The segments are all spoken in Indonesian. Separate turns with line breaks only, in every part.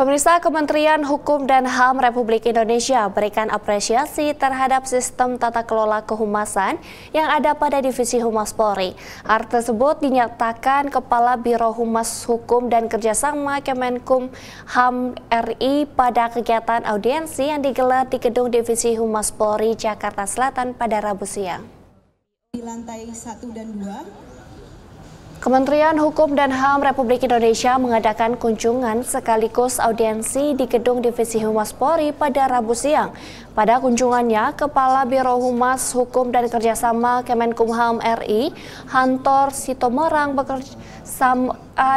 Pemirsa Kementerian Hukum dan HAM Republik Indonesia berikan apresiasi terhadap sistem tata kelola kehumasan yang ada pada Divisi Humas Polri. Hal tersebut dinyatakan Kepala Biro Humas Hukum dan Kerjasama Kemenkum HAM RI pada kegiatan audiensi yang digelar di Gedung Divisi Humas Polri, Jakarta Selatan pada Rabu siang.
Di lantai 1 dan 2
Kementerian Hukum dan HAM Republik Indonesia mengadakan kunjungan sekaligus audiensi di Gedung Divisi Humas Polri pada Rabu siang. Pada kunjungannya, Kepala Biro Humas Hukum dan Kerjasama Kemenkumham RI, Hantor Sitomorang bekerja,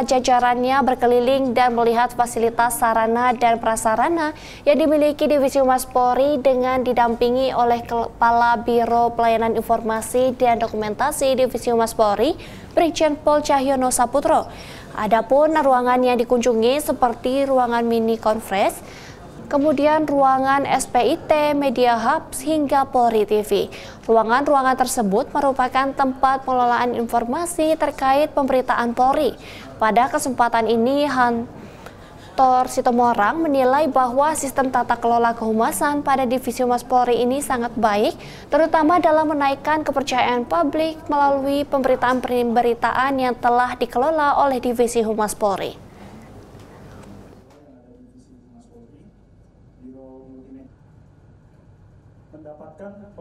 jajarannya berkeliling dan melihat fasilitas sarana dan prasarana yang dimiliki Divisi Humas Polri dengan didampingi oleh Kepala Biro Pelayanan Informasi dan Dokumentasi Divisi Humas Polri, Brigjen Pol Cahyono Saputro. Adapun ruangan yang dikunjungi seperti ruangan mini conference, kemudian ruangan SPIT, Media Hub, hingga Polri TV. Ruangan-ruangan tersebut merupakan tempat pengelolaan informasi terkait pemberitaan Polri. Pada kesempatan ini, Han Dr. Sitomorang menilai bahwa sistem tata kelola kehumasan pada Divisi Humas Polri ini sangat baik, terutama dalam menaikkan kepercayaan publik melalui pemberitaan-pemberitaan yang telah dikelola oleh Divisi Humas Polri.
mendapatkan